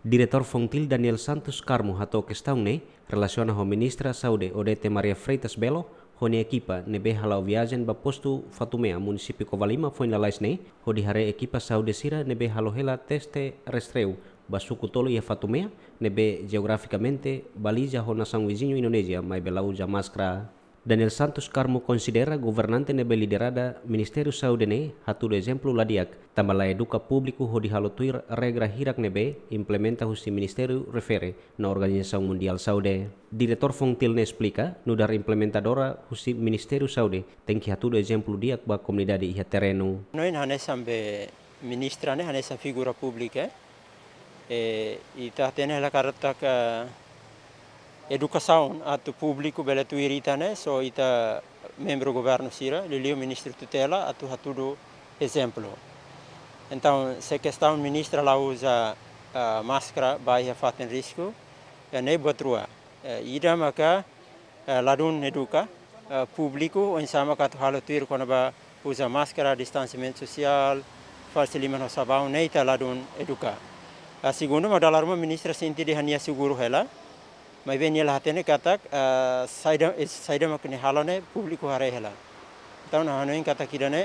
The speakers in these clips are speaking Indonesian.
Diretor Fontil Daniel Santos Carmo atau Kestaune, Relasiona relaciona ho ministra Saúde Odete Maria Freitas Belo honi Ekipa nebe halau viajen bapostu Fatumea munisipi Kovalima foi lalais ne ho dihare Ekipa Saúde sira nebe halohela teste restreu basukutolo suku ia Fatumea nebe geograficamente Balija ho na Vizinho Indonesia mai belau jamaskra. Daniel Santos Carmo considera governante nebe liderada Ministério Saudene hatu do exemplo ladiak, tambala eduka publiku ho halotuir regra hirak nebe implementa husi Ministério refere na Organização Mundial Saude. Diretor Fontilne explica, no dar implementadora husi Ministério Saude, tengki hatu do exemplo diak ba komunidade iha terenu. Noin hanesam sambe ministra ne hanesam figura publika eh? e, ita tenes la educação ato público bela tu né so ita membro governo sira lili o ministro tutela ato hatudo exemplo então se questão ministro lá usa a máscara vai a faten risco é e ne batrua e, ida maka e, ladun educa público em Maka kato halo tuir quando ba usa máscara distanciamento social facilitando sabão neita ladun educa a modal arma ministra sendiri de hania hela ma veni la hatene katak eh, saida saida ma kini halane publiku hare helan taun hanoin katak eh, idane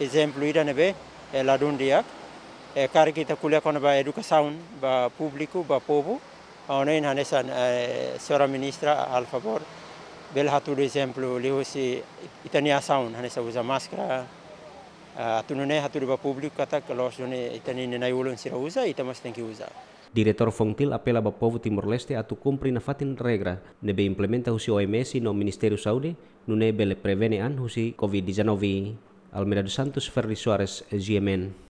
exemplu idane be eh, ladun diak kar kita kuliah kono ba edukasaun ba publiku ba pobu onain hanesan sora ministra al favor bel hatu exemplu lihosi itania saun hanesa usa maskra atunune hatu ba publiku katak kalau sune itani nenai ulun sira usa itamas tenki usa Diretor Fontil apela ba povo timor-leste atu na fatin regra nebe implementa husi OMS no Ministério Saúde nune bele prevene an husi COVID-19. Almeida dos Santos, Ferri Soares, GMN.